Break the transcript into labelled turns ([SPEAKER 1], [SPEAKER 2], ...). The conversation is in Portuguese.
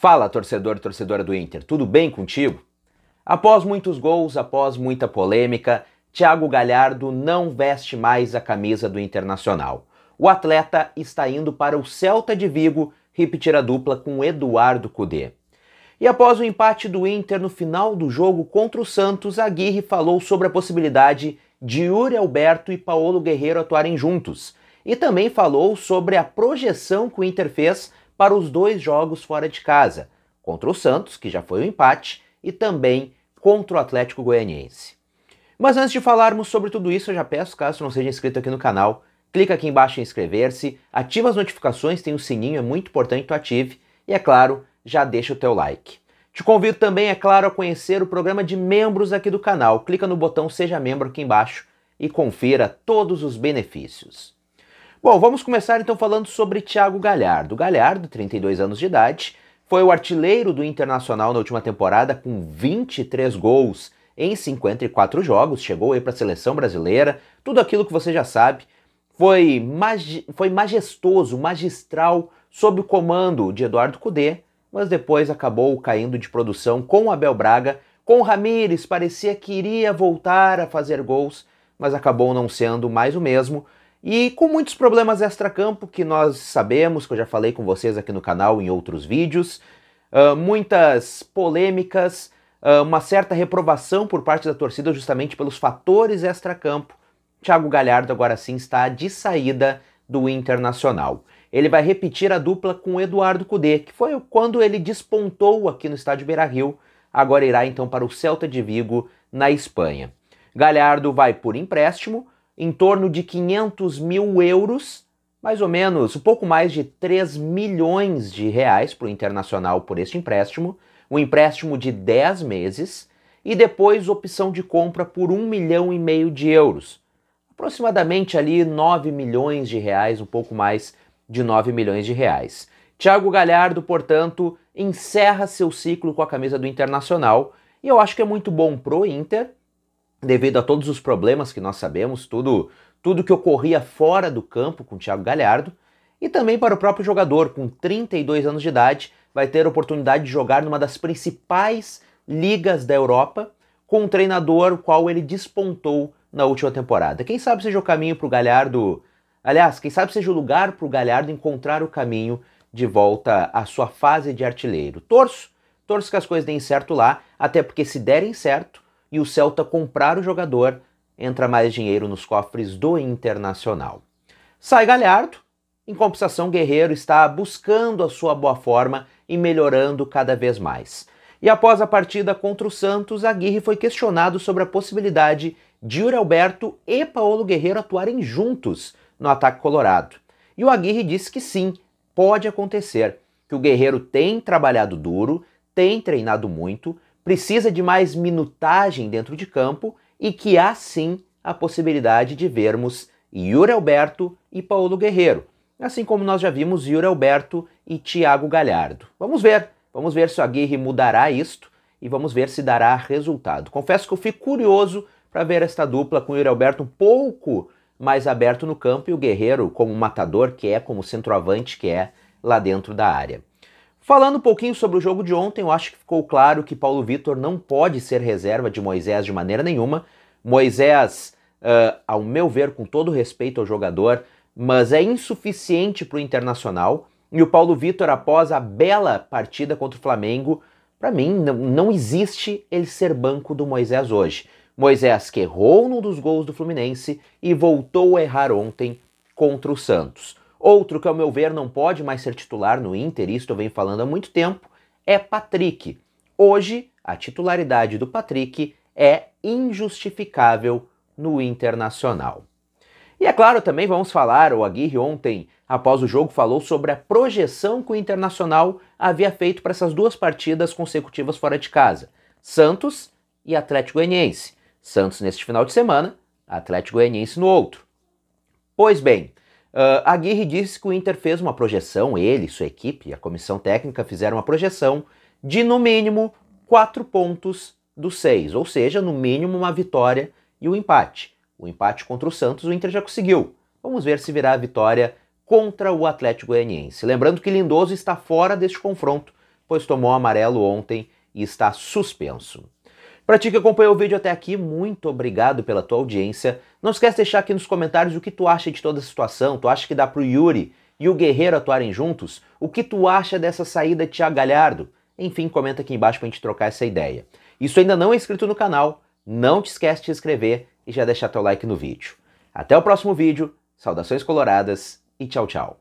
[SPEAKER 1] Fala, torcedor, torcedora do Inter, tudo bem contigo? Após muitos gols, após muita polêmica, Thiago Galhardo não veste mais a camisa do Internacional. O atleta está indo para o Celta de Vigo repetir a dupla com Eduardo Cudê. E após o empate do Inter no final do jogo contra o Santos, Aguirre falou sobre a possibilidade de Yuri Alberto e Paulo Guerreiro atuarem juntos. E também falou sobre a projeção que o Inter fez para os dois jogos fora de casa, contra o Santos, que já foi um empate, e também contra o Atlético Goianiense. Mas antes de falarmos sobre tudo isso, eu já peço, caso não seja inscrito aqui no canal, clica aqui embaixo em inscrever-se, ativa as notificações, tem o um sininho, é muito importante que tu ative, e é claro, já deixa o teu like. Te convido também, é claro, a conhecer o programa de membros aqui do canal. Clica no botão Seja Membro aqui embaixo e confira todos os benefícios. Bom, vamos começar então falando sobre Thiago Galhardo. Galhardo, 32 anos de idade, foi o artilheiro do Internacional na última temporada com 23 gols em 54 jogos, chegou aí para a seleção brasileira, tudo aquilo que você já sabe. Foi, magi foi majestoso, magistral, sob o comando de Eduardo Cudê, mas depois acabou caindo de produção com Abel Braga, com Ramires, parecia que iria voltar a fazer gols, mas acabou não sendo mais o mesmo. E com muitos problemas extra-campo que nós sabemos, que eu já falei com vocês aqui no canal em outros vídeos, uh, muitas polêmicas, uh, uma certa reprovação por parte da torcida justamente pelos fatores extra-campo, Thiago Galhardo agora sim está de saída do Internacional. Ele vai repetir a dupla com Eduardo Cudê, que foi quando ele despontou aqui no estádio Beira-Rio, agora irá então para o Celta de Vigo, na Espanha. Galhardo vai por empréstimo, em torno de 500 mil euros, mais ou menos um pouco mais de 3 milhões de reais para o Internacional por este empréstimo, um empréstimo de 10 meses, e depois opção de compra por 1 milhão e meio de euros, aproximadamente ali 9 milhões de reais, um pouco mais de 9 milhões de reais. Thiago Galhardo, portanto, encerra seu ciclo com a camisa do Internacional, e eu acho que é muito bom pro Inter, devido a todos os problemas que nós sabemos, tudo, tudo que ocorria fora do campo com o Thiago Galhardo, e também para o próprio jogador, com 32 anos de idade, vai ter a oportunidade de jogar numa das principais ligas da Europa, com um treinador qual ele despontou na última temporada. Quem sabe seja o caminho para o Galhardo, aliás, quem sabe seja o lugar para o Galhardo encontrar o caminho de volta à sua fase de artilheiro. Torço, torço que as coisas deem certo lá, até porque se derem certo, e o Celta comprar o jogador, entra mais dinheiro nos cofres do Internacional. Sai Galhardo, em compensação, Guerreiro está buscando a sua boa forma e melhorando cada vez mais. E após a partida contra o Santos, Aguirre foi questionado sobre a possibilidade de Yuri Alberto e Paulo Guerreiro atuarem juntos no ataque colorado. E o Aguirre disse que sim, pode acontecer, que o Guerreiro tem trabalhado duro, tem treinado muito, precisa de mais minutagem dentro de campo e que há sim a possibilidade de vermos Yuri Alberto e Paulo Guerreiro, assim como nós já vimos Yuri Alberto e Thiago Galhardo. Vamos ver, vamos ver se o Aguirre mudará isto e vamos ver se dará resultado. Confesso que eu fico curioso para ver esta dupla com o Yuri Alberto um pouco mais aberto no campo e o Guerreiro como matador que é, como centroavante que é lá dentro da área. Falando um pouquinho sobre o jogo de ontem, eu acho que ficou claro que Paulo Vitor não pode ser reserva de Moisés de maneira nenhuma. Moisés, uh, ao meu ver, com todo respeito ao jogador, mas é insuficiente para o Internacional. E o Paulo Vitor, após a bela partida contra o Flamengo, para mim não, não existe ele ser banco do Moisés hoje. Moisés que errou num dos gols do Fluminense e voltou a errar ontem contra o Santos. Outro que, ao meu ver, não pode mais ser titular no Inter, isto eu venho falando há muito tempo, é Patrick. Hoje, a titularidade do Patrick é injustificável no Internacional. E é claro, também vamos falar, o Aguirre ontem, após o jogo, falou sobre a projeção que o Internacional havia feito para essas duas partidas consecutivas fora de casa, Santos e Atlético Goianiense. Santos neste final de semana, Atlético Goianiense no outro. Pois bem, Uh, Aguirre disse que o Inter fez uma projeção, ele, sua equipe, a comissão técnica fizeram uma projeção de no mínimo quatro pontos dos seis, ou seja, no mínimo uma vitória e um empate. O empate contra o Santos o Inter já conseguiu. Vamos ver se virá a vitória contra o Atlético Goianiense. Lembrando que Lindoso está fora deste confronto, pois tomou amarelo ontem e está suspenso. Para ti que acompanhou o vídeo até aqui, muito obrigado pela tua audiência. Não esquece de deixar aqui nos comentários o que tu acha de toda a situação. Tu acha que dá pro Yuri e o Guerreiro atuarem juntos? O que tu acha dessa saída de Thiago Galhardo? Enfim, comenta aqui embaixo pra gente trocar essa ideia. Isso ainda não é inscrito no canal, não te esquece de se inscrever e já deixar teu like no vídeo. Até o próximo vídeo, saudações coloradas e tchau, tchau.